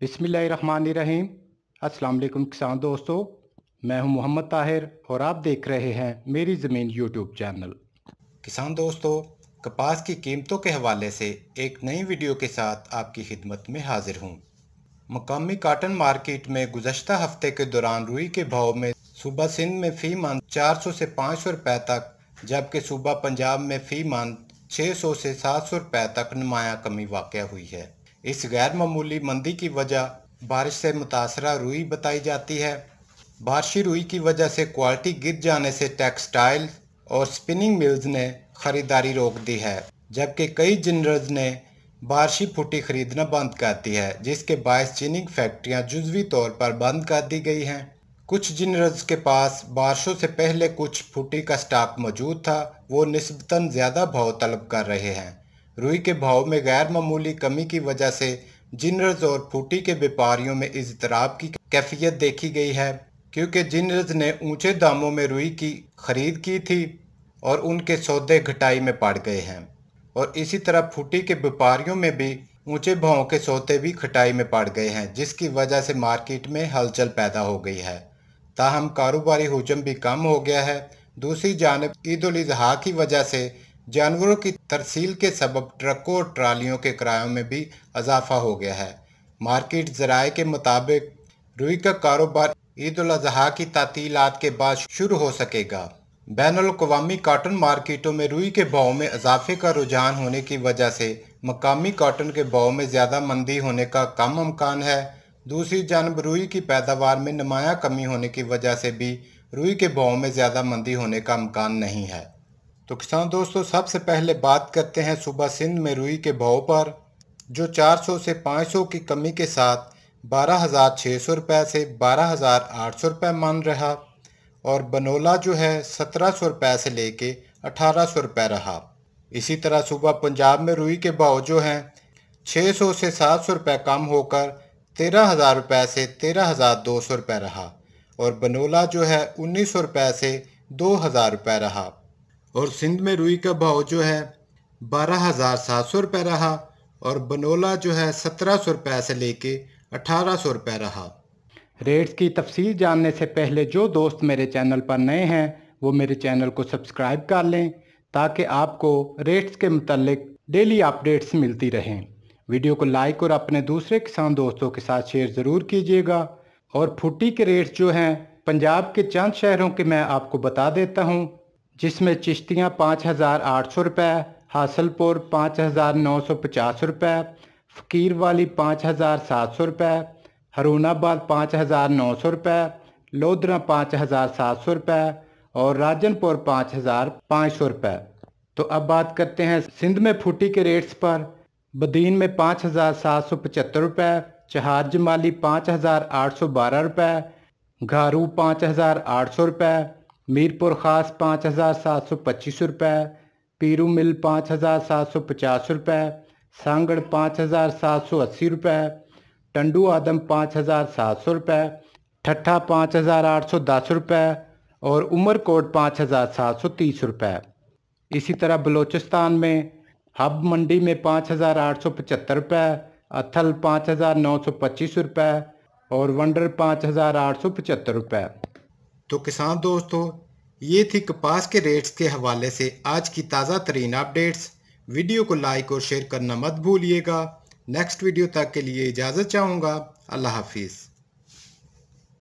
बिसमीम् अल्लाम किसान दोस्तों मैं हूं मोहम्मद ताहिर और आप देख रहे हैं मेरी ज़मीन यूट्यूब चैनल किसान दोस्तों कपास की कीमतों के हवाले से एक नई वीडियो के साथ आपकी खिदमत में हाजिर हूं। मकामी काटन मार्केट में गुजशत हफ्ते के दौरान रुई के भाव में सुबह सिंध में फ़ी मान चार सौ से पाँच सौ रुपये तक जबकि सूबा पंजाब में फ़ी मान छः सौ से सात सौ रुपये तक नुमाया कमी वाक़ हुई है इस गैर मामूली मंदी की वजह बारिश से मुतासरा रुई बताई जाती है बारिशी रुई की वजह से क्वालिटी गिर जाने से टेक्सटाइल और स्पिनिंग मिल्स ने खरीदारी रोक दी है जबकि कई जिनरल्स ने बारिशी फुटी खरीदना बंद कर दी है जिसके बायस चीनिंग फैक्ट्रियां जुजवी तौर पर बंद कर दी गई हैं कुछ जिनरल्स के पास बारिशों से पहले कुछ फुटी का स्टॉक मौजूद था वो नस्बता ज़्यादा भाव तलब कर रहे हैं रुई के भाव में गैर मामूली कमी की वजह से जिनरस और फूटी के व्यापारियों में इजतराब की कैफियत देखी गई है क्योंकि जिनरस ने ऊंचे दामों में रुई की खरीद की थी और उनके सौदे घटाई में पड़ गए हैं और इसी तरह फूटी के व्यापारियों में भी ऊंचे भावों के सौदे भी खटाई में पड़ गए हैं जिसकी वजह से मार्केट में हलचल पैदा हो गई है ताहम कारोबारी हजम भी कम हो गया है दूसरी जानब ईद उजहा की वजह से जानवरों की तरसील के सबब ट्रकों और ट्रालियों के किरायों में भी इजाफा हो गया है मार्केट जराए के मुताबिक रुई का कारोबार ईद अजहा की तातीलत के बाद शुरू हो सकेगा बैन अवी काटन मार्केटों में रुई के भाव में इजाफे का रुझान होने की वजह से मकामी काटन के भाव में ज़्यादा मंदी होने का कम अमकान है दूसरी जानब रुई की पैदावार में नुमाया कमी होने की वजह से भी रुई के भाव में ज़्यादा मंदी होने का अमकान नहीं है तो किसान दोस्तों सबसे पहले बात करते हैं सुबह सिंध में रुई के भाव पर जो 400 से 500 की कमी के साथ बारह हज़ार छः सौ से बारह हज़ार आठ सौ रुपये मान रहा और बनोला जो है सत्रह सौ से लेके अठारह सौ रुपये रहा इसी तरह सुबह पंजाब में रुई के भाव जो हैं 600 सौ से सात सौ रुपये कम होकर तेरह हज़ार रुपये से तेरह हज़ार दो सौ रुपये रहा और बनोला जो है उन्नीस सौ से दो हज़ार रुपये रहा और सिंध में रुई का भाव जो है बारह हज़ार सात सौ रुपये रहा और बनोला जो है सत्रह सौ रुपये से लेके अठारह सौ रुपये रहा रेट्स की तफसील जानने से पहले जो दोस्त मेरे चैनल पर नए हैं वो मेरे चैनल को सब्सक्राइब कर लें ताकि आपको रेट्स के मतलब डेली अपडेट्स मिलती रहें वीडियो को लाइक और अपने दूसरे किसान दोस्तों के साथ शेयर ज़रूर कीजिएगा और फुटी के रेट्स जो हैं पंजाब के चंद शहरों के मैं आपको बता देता हूँ जिसमें चिश्तियाँ पाँच हज़ार आठ सौ रुपये हासलपुर पाँच हज़ार नौ सौ पचास रुपये फ़कीर वाली पाँच हज़ार सात सौ रुपये हरूनाबाद पाँच हज़ार नौ सौ रुपये लोधरा पाँच हज़ार सात सौ रुपये और राजनपुर पाँच हज़ार पाँच सौ रुपये तो अब बात करते हैं सिंध में फूटी के रेट्स पर बदीन में पाँच हज़ार सात सौ पचहत्तर रुपये चहार जमाली पाँच हज़ार आठ सौ बारह रुपये घारू पाँच हज़ार आठ सौ रुपये मीरपुर ख़ास पाँच हज़ार सात सौ पच्चीस रुपये पीरू मिल पाँच हज़ार सात सौ पचास रुपये सांगड़ पाँच हज़ार सात सौ अस्सी रुपये टंडू आदम पाँच हज़ार सात सौ रुपये ठट्ठा पाँच हज़ार आठ सौ दस रुपये और उमरकोट पाँच हज़ार सात सौ तीस रुपये इसी तरह बलूचिस्तान में हब मंडी में पाँच हज़ार आठ सौ पचहत्तर रुपये अथल पाँच हज़ार नौ सौ पच्चीस रुपये और वंडर पाँच हज़ार आठ सौ पचहत्तर रुपये तो किसान दोस्तों ये थी कपास के रेट्स के हवाले से आज की ताज़ा तरीन अपडेट्स वीडियो को लाइक और शेयर करना मत भूलिएगा नेक्स्ट वीडियो तक के लिए इजाज़त चाहूँगा अल्लाह हाफिज़